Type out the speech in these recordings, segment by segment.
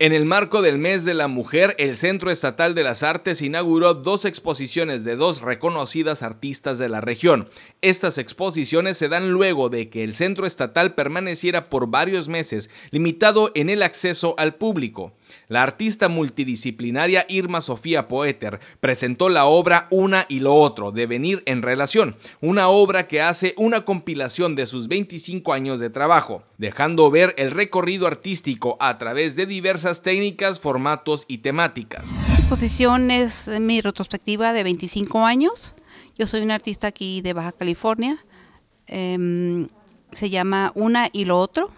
En el marco del Mes de la Mujer, el Centro Estatal de las Artes inauguró dos exposiciones de dos reconocidas artistas de la región. Estas exposiciones se dan luego de que el Centro Estatal permaneciera por varios meses limitado en el acceso al público. La artista multidisciplinaria Irma Sofía Poeter presentó la obra Una y lo otro, Devenir en Relación, una obra que hace una compilación de sus 25 años de trabajo, dejando ver el recorrido artístico a través de diversas técnicas, formatos y temáticas. La exposición es eh, mi retrospectiva de 25 años. Yo soy una artista aquí de Baja California. Em, se llama Una y lo otro.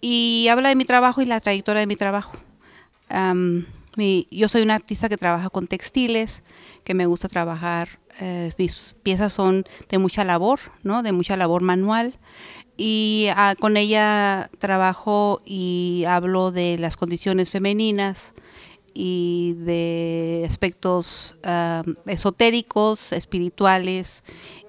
Y habla de mi trabajo y la trayectoria de mi trabajo yo soy una artista que trabaja con textiles, que me gusta trabajar, eh, mis piezas son de mucha labor, De mucha labor manual. Y ah, con ella trabajo y hablo de las condiciones femeninas y de aspectos esotéricos, espirituales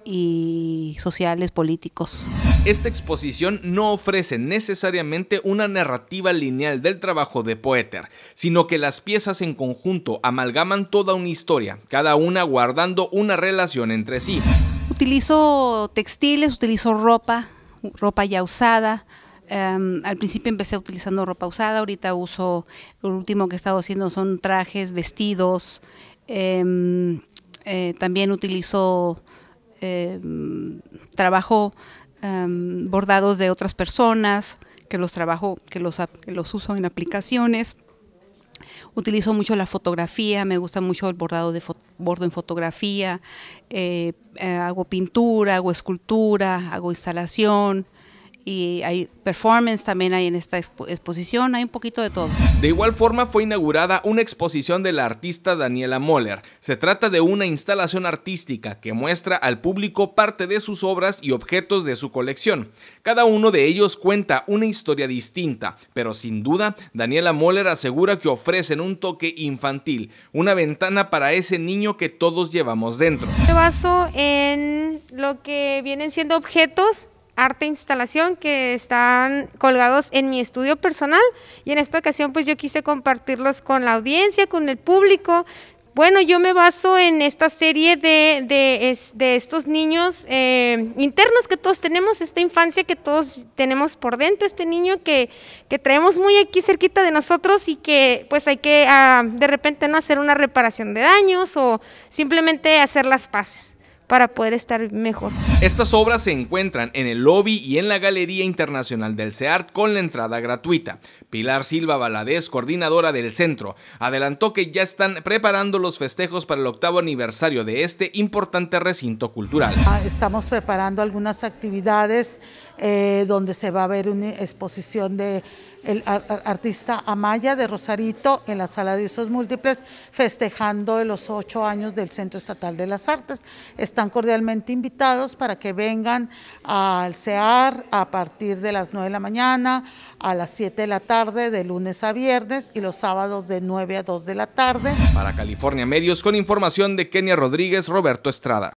y sociales, políticos. Esta exposición no ofrece necesariamente una narrativa lineal del trabajo de Poeter, sino que las piezas en conjunto amalgaman toda una historia, cada una guardando una relación entre sí. Utilizo textiles, utilizo ropa, ropa ya usada, em, al principio empecé utilizando ropa usada, ahorita uso, lo último que he estado haciendo son trajes, vestidos, em, eh, también utilizo em, trabajo Em, bordados de otras personas, que los trabajo, que los, que uso en aplicaciones. Utilizo mucho la fotografía, me gusta mucho el bordado de bordo en fotografía, eh, eh, hago pintura, hago escultura, hago instalación, y hay performance también ahí en esta exposición, hay un poquito de todo. De igual forma fue inaugurada una exposición de la artista Daniela Moller. Se trata de una instalación artística que muestra al público parte de sus obras y objetos de su colección. Cada uno de ellos cuenta una historia distinta, pero sin duda Daniela Moller asegura que ofrecen un toque infantil, una ventana para ese niño que todos llevamos dentro. Me baso en lo que vienen siendo objetos arte e instalación que están colgados en mi estudio personal y en esta ocasión pues yo quise compartirlos con la audiencia, con el público. Bueno, yo me baso en esta serie de, de, estos niños eh, internos que todos tenemos, esta infancia que todos tenemos por dentro, este niño que, traemos muy aquí cerquita de nosotros y que pues hay que ah, de repente no hacer una reparación de daños o simplemente hacer las paces para poder estar mejor. Estas obras se encuentran en el lobby y en la Galería Internacional del CEART con la entrada gratuita. Pilar Silva Valadez, coordinadora del centro, adelantó que ya están preparando los festejos para el octavo aniversario de este importante recinto cultural. Ah, estamos preparando algunas actividades eh, donde se va a ver una exposición de el artista Amaya de Rosarito en la Sala de Usos Múltiples, festejando los ocho años del Centro Estatal de las Artes. Están cordialmente invitados para que vengan al CEAR a partir de las nueve de la mañana, a las siete de la tarde, de lunes a viernes y los sábados de nueve a dos de la tarde. Para California Medios, con información de Kenia Rodríguez, Roberto Estrada.